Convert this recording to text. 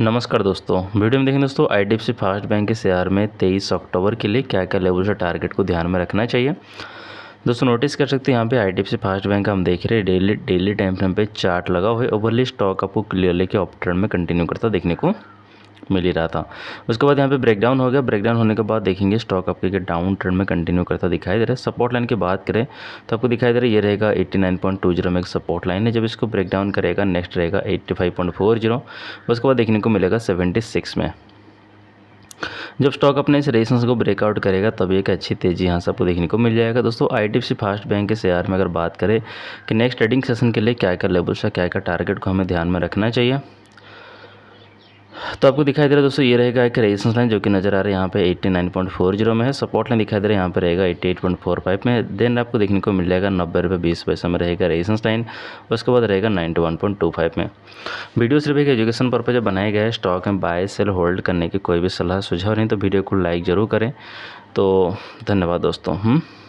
नमस्कार दोस्तों वीडियो में देखें दोस्तों आई फास्ट बैंक के शेयर में 23 अक्टूबर के लिए क्या क्या लेवल से टारगेट को ध्यान में रखना चाहिए दोस्तों नोटिस कर सकते हैं यहाँ पे आई फास्ट बैंक हम देख रहे हैं डेली डेली टाइम फ्रेम पे चार्ट लगा हुआ है ओवरली स्टॉक आपको क्लियरली के ऑप्टर्न में कंटिन्यू करता देखने को मिल ही रहा था उसके बाद यहाँ पे ब्रेकडाउन हो गया ब्रेकडाउन होने के बाद देखेंगे स्टॉक आपके डाउन ट्रेंड में कंटिन्यू करता दिखाई दे रहा है सपोर्ट लाइन की बात करें तो आपको दिखाई दे रहा है ये रहेगा जीरो में एक सपोर्ट लाइन है जब इसको ब्रेकडाउन करेगा नेक्स्ट रहेगा जीरो उसके बाद देखने को मिलेगा सिक्स में जब स्टॉक अपने इस रेशन को ब्रेकआउट करेगा तब एक अच्छी तेज़ी यहाँ से आपको देखने को मिल जाएगा दोस्तों आईटीएफसी फास्ट बैंक के शेयर में अगर बात करें कि नेक्स्ट ट्रेडिंग सेशन के लिए क्या क्या लेवल्स है क्या क्या टारगेट को हमें ध्यान में रखना चाहिए तो आपको दिखाई दे रहा है दोस्तों ये रहेगा एक रेजिस्टेंस लाइन जो कि नजर आ रहा है यहाँ पे 89.40 में है सपोर्ट लाइन दिखाई दे रहा है यहाँ पे रहेगा 88.45 में देन आपको देखने को मिल जाएगा नब्बे रुपये बीस पैसा में रहेगा रेजिस्टेंस लाइन उसके बाद रहेगा नाइन्टी में वीडियो सिर्फ एक एजुकेशन पर्पज बनाया बनाए गए स्टॉक में बाय सेल होल्ड करने की कोई भी सलाह सुझाव नहीं तो वीडियो को लाइक ज़रूर करें तो धन्यवाद दोस्तों हम्म।